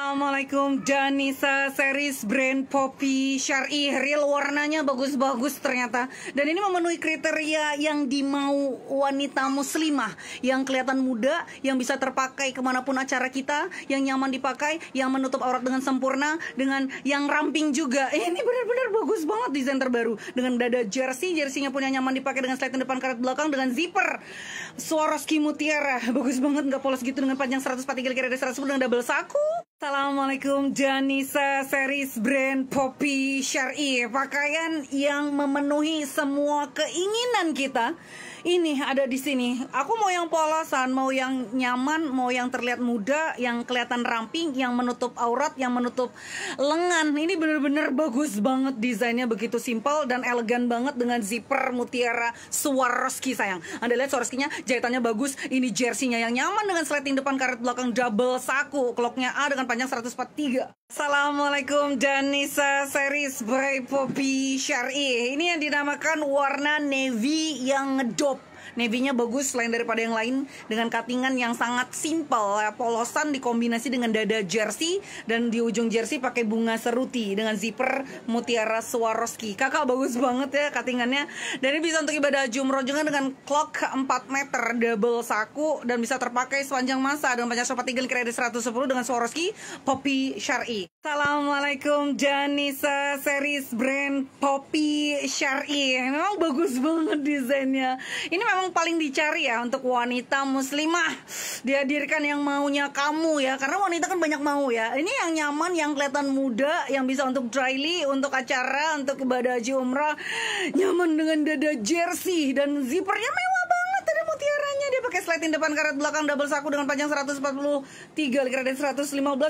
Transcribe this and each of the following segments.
Assalamualaikum Danisa series brand Poppy Syari real warnanya bagus-bagus ternyata dan ini memenuhi kriteria yang dimau wanita muslimah yang kelihatan muda yang bisa terpakai kemanapun acara kita yang nyaman dipakai yang menutup aurat dengan sempurna dengan yang ramping juga ini benar-benar bagus banget desain terbaru dengan dada jersey jerseynya punya nyaman dipakai dengan slide depan karet belakang dengan zipper Swarovski Mutiara bagus banget nggak polos gitu dengan panjang 143 kira-kira 110 dengan double saku Assalamualaikum Janisa series brand Poppy Syari Pakaian yang memenuhi semua keinginan kita Ini ada di sini Aku mau yang polosan, mau yang nyaman, mau yang terlihat muda Yang kelihatan ramping, yang menutup aurat, yang menutup lengan Ini bener-bener bagus banget desainnya begitu simpel dan elegan banget Dengan zipper mutiara Swarovski sayang Anda lihat Swarovskinya jahitannya bagus Ini jersinya yang nyaman dengan sleting depan karet belakang double saku Kloknya A dengan panjang 143. Assalamualaikum Danisa series Bray Poppy Syari. Ini yang dinamakan warna navy yang ngedop Navy-nya bagus selain daripada yang lain dengan cuttingan yang sangat simple, ya, polosan dikombinasi dengan dada jersey dan di ujung jersey pakai bunga seruti dengan zipper mutiara Swarovski. Kakak bagus banget ya cuttingannya. Dan ini bisa untuk ibadah jumroh juga dengan clock 4 meter double saku dan bisa terpakai sepanjang masa dengan panjang sepertiga kredit 110 dengan Swarovski Poppy Syari. Assalamualaikum Janisa series brand Poppy Syari Memang bagus banget desainnya Ini memang paling dicari ya untuk wanita muslimah Dihadirkan yang maunya kamu ya Karena wanita kan banyak mau ya Ini yang nyaman, yang kelihatan muda Yang bisa untuk dryly, untuk acara, untuk ibadah haji umrah Nyaman dengan dada jersey Dan zippernya mewah Karetin depan, karet belakang, double saku dengan panjang 143, karetin 115.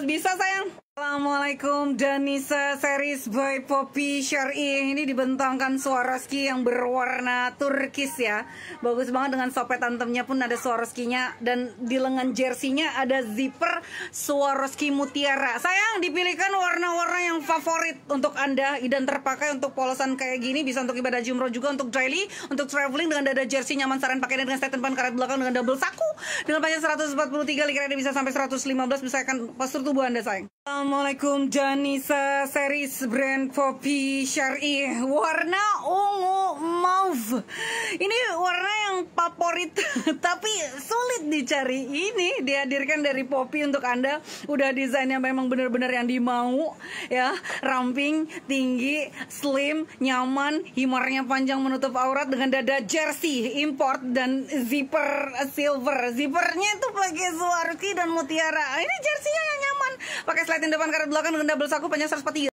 Bisa sayang? Assalamualaikum Danisa series by Poppy Syari Ini dibentangkan Swarovski yang berwarna turkis ya Bagus banget dengan sopet antemnya pun ada Swarovskinya Dan di lengan jersinya ada zipper Swarovski mutiara Sayang dipilihkan warna-warna yang favorit untuk anda Dan terpakai untuk polosan kayak gini Bisa untuk ibadah jumroh juga untuk daily Untuk traveling dengan dada jersey nyaman saran pakainya dengan set depan karet belakang dengan double saku dengan panjang 143 lingkar Anda bisa sampai 115 misalkan postur tubuh Anda sayang Assalamualaikum Janisa series brand Poppy syari warna ungu mauve. Ini warna yang favorit tapi sulit dicari. Ini dihadirkan dari Poppy untuk Anda. Udah desainnya memang benar-benar yang dimau ya. Ramping, tinggi, slim, nyaman, himarnya panjang menutup aurat dengan dada jersey import dan zipper silver. Zippernya itu pakai Swarovski dan mutiara. Ini jersinya yang nyaman. Pakai sliding depan karet belakang dengan double saku panjang 143